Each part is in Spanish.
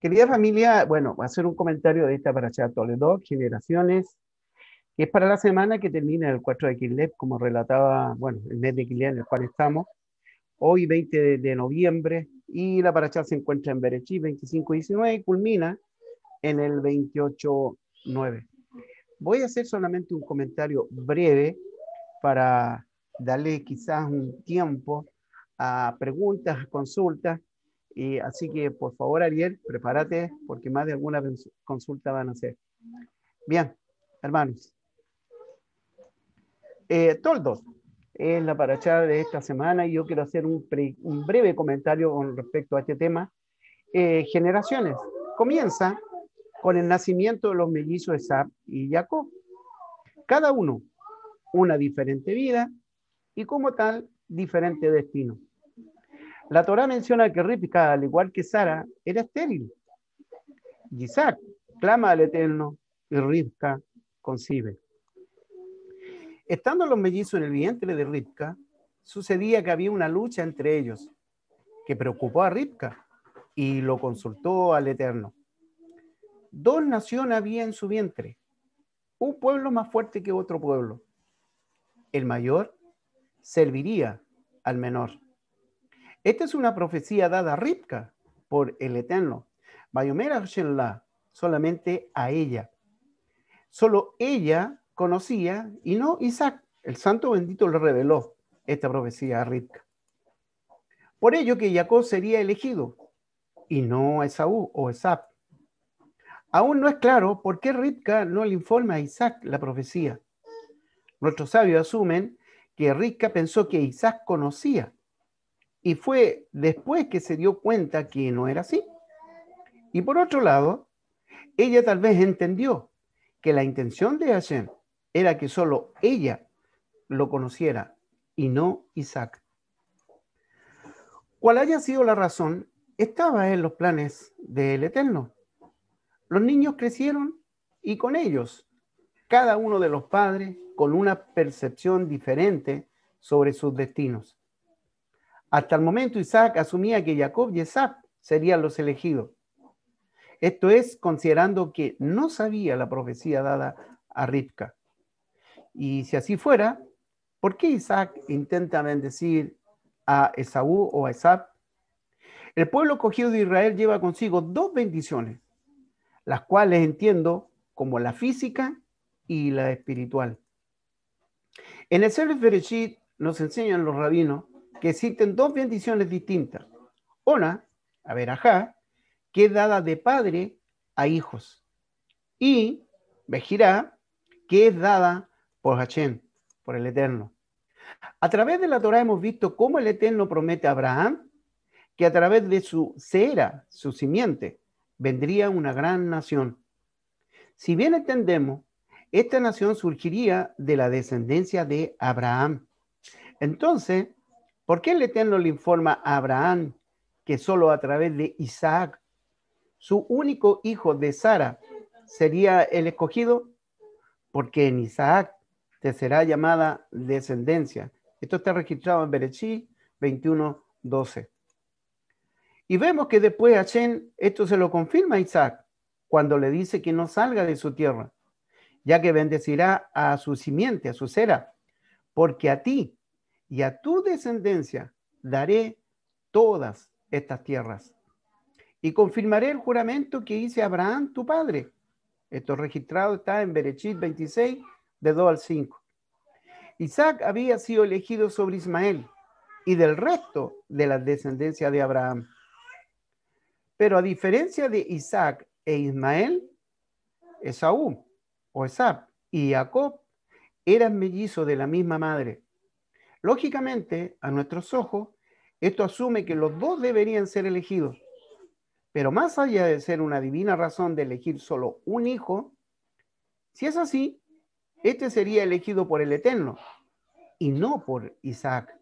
Querida familia, bueno, voy a hacer un comentario de esta para Toledo, Generaciones, que es para la semana que termina el 4 de Quilep, como relataba, bueno, el mes de Quilep en el cual estamos, hoy 20 de, noviembre, y la paracha se encuentra en Berechí 25-19 y culmina en el 28-9. Voy a hacer solamente un comentario breve para darle quizás un tiempo a preguntas, consultas, y así que, por favor, Ariel, prepárate porque más de alguna consulta van a hacer. Bien, hermanos. Eh, toldos es la paracha de esta semana y yo quiero hacer un, breve comentario con respecto a este tema. Eh, generaciones. Comienza con el nacimiento de los mellizos de y Jacob. Cada uno una diferente vida y como tal diferente destino. La Torah menciona que Ripka, al igual que Sara, era estéril. Isaac clama al Eterno y Ripka concibe. Estando los mellizos en el vientre de Ripka, sucedía que había una lucha entre ellos que preocupó a Ripka y lo consultó al Eterno. Dos naciones había en su vientre, un pueblo más fuerte que otro pueblo. El mayor serviría al menor esta es una profecía dada a Ripka por el Eterno. solamente a ella. Solo ella conocía y no Isaac. El santo bendito le reveló esta profecía a Ripka. Por ello que Jacob sería elegido y no Esaú o Esap. Aún no es claro por qué Ripka no le informa a Isaac la profecía. Nuestros sabios asumen que Ripka pensó que Isaac conocía y fue después que se dio cuenta que no era así. Y por otro lado, ella tal vez entendió que la intención de Hashem era que solo ella lo conociera y no Isaac. Cual haya sido la razón, estaba en los planes del Eterno. Los niños crecieron y con ellos, cada uno de los padres con una percepción diferente sobre sus destinos. Hasta el momento Isaac asumía que Jacob y Esaú serían los elegidos. Esto es considerando que no sabía la profecía dada a Ripka. Y si así fuera, ¿por qué Isaac intenta bendecir a Esaú o a Esaú? El pueblo cogido de Israel lleva consigo dos bendiciones, las cuales entiendo como la física y la espiritual. En el Sefer Bereshit nos enseñan los rabinos que existen dos bendiciones distintas. Una, a ver, que es dada de padre a hijos. Y Bejirá, que es dada por Hachén, por el Eterno. A través de la Torah hemos visto cómo el Eterno promete a Abraham que a través de su cera, su simiente, vendría una gran nación. Si bien entendemos, esta nación surgiría de la descendencia de Abraham. Entonces, ¿Por qué el Eterno le informa a Abraham que solo a través de Isaac, su único hijo de Sara, sería el escogido? Porque en Isaac te será llamada descendencia. Esto está registrado en Berechí 21, 12. Y vemos que después Hashem, esto se lo confirma Isaac, cuando le dice que no salga de su tierra, ya que bendecirá a su simiente, a su cera, porque a ti y a tu descendencia daré todas estas tierras. Y confirmaré el juramento que hice a Abraham, tu padre. Esto registrado está en Berechit 26, de 2 al 5. Isaac había sido elegido sobre Ismael y del resto de la descendencia de Abraham. Pero a diferencia de Isaac e Ismael, Esaú o Esab y Jacob eran mellizos de la misma madre. Lógicamente, a nuestros ojos, esto asume que los dos deberían ser elegidos. Pero más allá de ser una divina razón de elegir solo un hijo, si es así, este sería elegido por el Eterno y no por Isaac.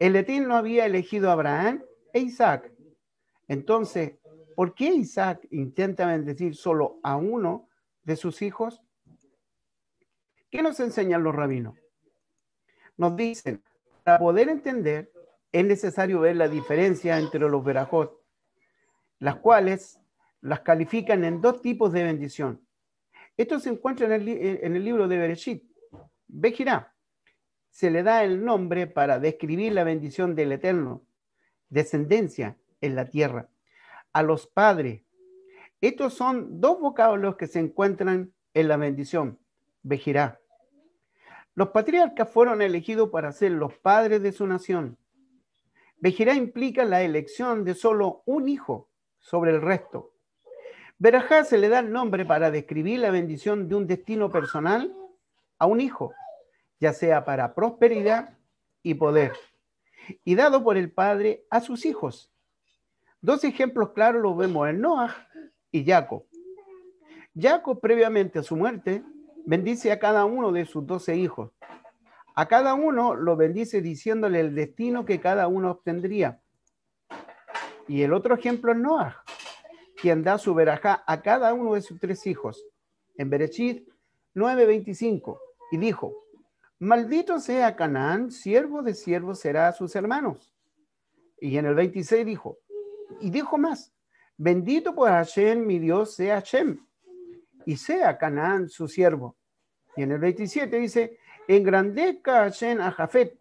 El Eterno había elegido a Abraham e Isaac. Entonces, ¿por qué Isaac intenta bendecir solo a uno de sus hijos? ¿Qué nos enseñan los rabinos? nos dicen, para poder entender, es necesario ver la diferencia entre los verajot, las cuales las califican en dos tipos de bendición. Esto se encuentra en el, libro de Bereshit. Bejirá se le da el nombre para describir la bendición del Eterno, descendencia en la tierra, a los padres. Estos son dos vocablos que se encuentran en la bendición, Bejirá. Los patriarcas fueron elegidos para ser los padres de su nación. Bejirá implica la elección de solo un hijo sobre el resto. Berajá se le da el nombre para describir la bendición de un destino personal a un hijo, ya sea para prosperidad y poder, y dado por el padre a sus hijos. Dos ejemplos claros los vemos en Noah y Jacob. Jacob, previamente a su muerte, bendice a cada uno de sus doce hijos. A cada uno lo bendice diciéndole el destino que cada uno obtendría. Y el otro ejemplo es Noah, quien da su verajá a cada uno de sus tres hijos. En Berechid 9:25, y dijo, maldito sea Canaán, siervo de siervo será a sus hermanos. Y en el 26 dijo, y dijo más, bendito por Hashem, mi Dios sea Hashem, y sea Canaán su siervo. Y en el 27 dice, engrandezca Hashem a Jafet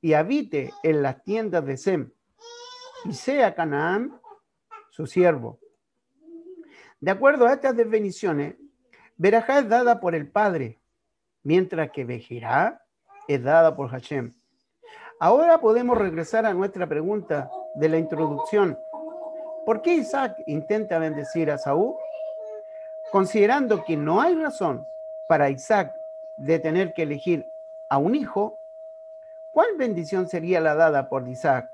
y habite en las tiendas de Sem y sea Canaán su siervo. De acuerdo a estas definiciones, Berajá es dada por el Padre, mientras que Bejirá es dada por Hashem. Ahora podemos regresar a nuestra pregunta de la introducción. ¿Por qué Isaac intenta bendecir a Saúl? considerando que no hay razón para Isaac de tener que elegir a un hijo, ¿cuál bendición sería la dada por Isaac?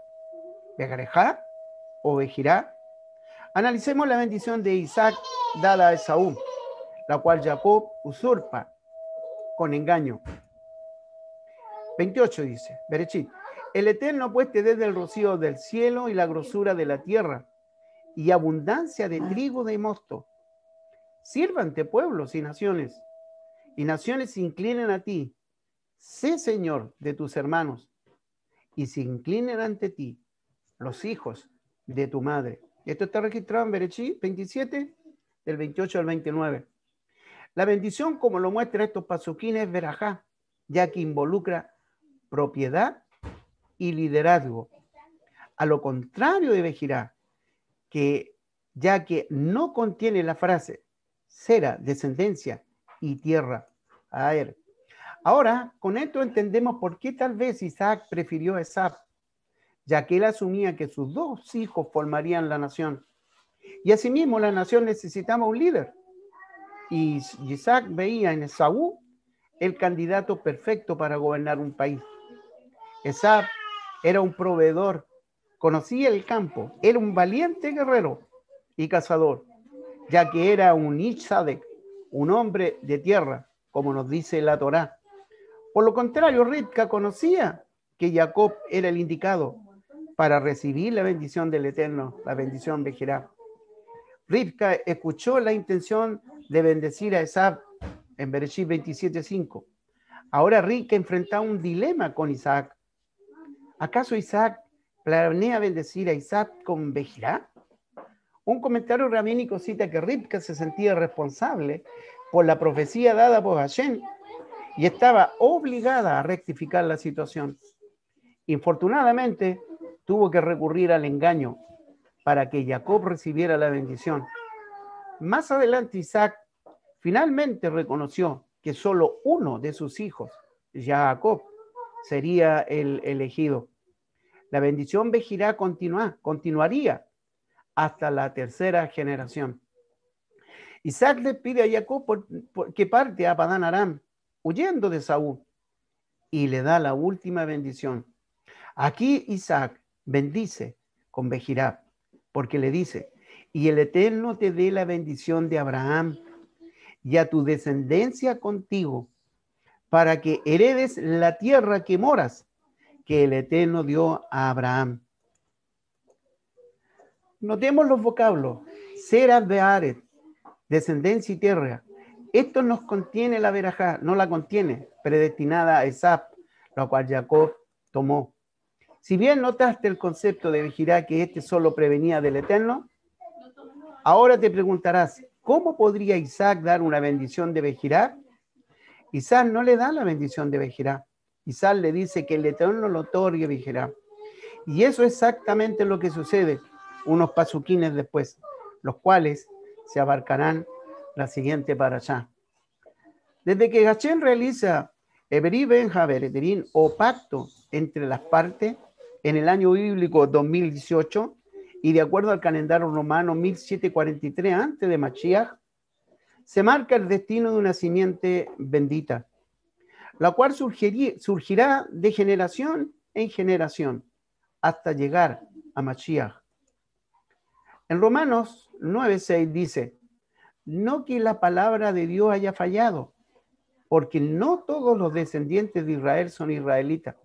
¿Begarejá o Bejirá? Analicemos la bendición de Isaac dada a Esaú, la cual Jacob usurpa con engaño. 28 dice, Berechit, el Eterno pueste desde el rocío del cielo y la grosura de la tierra, y abundancia de trigo de mosto, ante pueblos y naciones, y naciones se inclinen a ti. Sé, Señor, de tus hermanos, y se inclinen ante ti los hijos de tu madre. Esto está registrado en Berechí 27, del 28 al 29. La bendición, como lo muestra estos pasuquines, es verajá, ya que involucra propiedad y liderazgo. A lo contrario de Bejirá, que ya que no contiene la frase cera, descendencia y tierra a él. Ahora, con esto entendemos por qué tal vez Isaac prefirió a Esaú, ya que él asumía que sus dos hijos formarían la nación. Y asimismo, la nación necesitaba un líder. Y Isaac veía en Esaú el candidato perfecto para gobernar un país. Esaú era un proveedor, conocía el campo, era un valiente guerrero y cazador ya que era un Itzadek, un hombre de tierra, como nos dice la Torá. Por lo contrario, Ritka conocía que Jacob era el indicado para recibir la bendición del Eterno, la bendición de Jerá. Ritka escuchó la intención de bendecir a Esab en Bereshit 27.5. Ahora Ritka enfrenta un dilema con Isaac. ¿Acaso Isaac planea bendecir a Isaac con Bejirá? Un comentario rabínico cita que Ripka se sentía responsable por la profecía dada por Hashem y estaba obligada a rectificar la situación. Infortunadamente, tuvo que recurrir al engaño para que Jacob recibiera la bendición. Más adelante, Isaac finalmente reconoció que solo uno de sus hijos, Jacob, sería el elegido. La bendición vejirá continuaría hasta la tercera generación. Isaac le pide a Jacob por, que parte a Badán Aram, huyendo de Saúl, y le da la última bendición. Aquí Isaac bendice con Bejirá, porque le dice, y el Eterno te dé la bendición de Abraham y a tu descendencia contigo, para que heredes la tierra que moras, que el Eterno dio a Abraham. Notemos los vocablos. Seras Ares... descendencia y tierra. Esto nos contiene la verajá, no la contiene, predestinada a Esap, la cual Jacob tomó. Si bien notaste el concepto de Vigirá que este solo prevenía del Eterno, ahora te preguntarás, ¿cómo podría Isaac dar una bendición de Vigirá? Isaac no le da la bendición de Vigirá. Isaac le dice que el Eterno lo otorgue Vigirá. Y eso es exactamente lo que sucede unos pasuquines después, los cuales se abarcarán la siguiente para allá. Desde que Gachén realiza Eberí Benja o pacto entre las partes en el año bíblico 2018 y de acuerdo al calendario romano 1743 antes de Machiach, se marca el destino de una simiente bendita, la cual surgirá de generación en generación hasta llegar a Machiach, en Romanos 9:6 dice, no que la palabra de Dios haya fallado, porque no todos los descendientes de Israel son israelitas.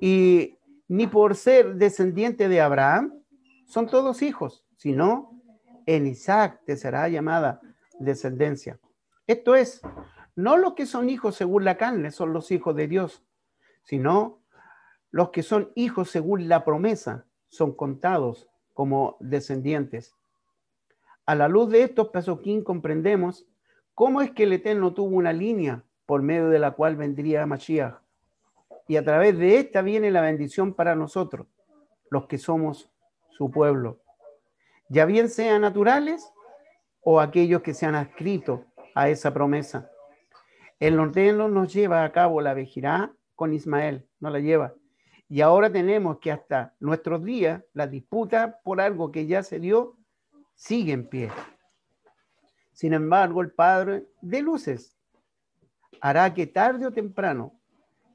Y ni por ser descendiente de Abraham son todos hijos, sino en Isaac te será llamada descendencia. Esto es, no los que son hijos según la carne son los hijos de Dios, sino los que son hijos según la promesa son contados como descendientes. A la luz de estos pasoquín comprendemos cómo es que el Eterno tuvo una línea por medio de la cual vendría Mashiach. Y a través de esta viene la bendición para nosotros, los que somos su pueblo. Ya bien sean naturales o aquellos que se han adscrito a esa promesa. El no nos lleva a cabo la vejirá con Ismael, no la lleva, y ahora tenemos que hasta nuestros días la disputa por algo que ya se dio sigue en pie. Sin embargo, el Padre de luces hará que tarde o temprano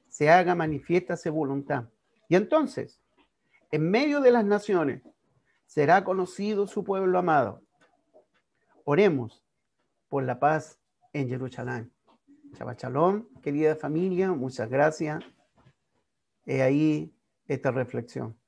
se haga manifiesta su voluntad. Y entonces, en medio de las naciones, será conocido su pueblo amado. Oremos por la paz en Jerusalén. Chabachalón, querida familia, muchas gracias y ahí esta reflexión.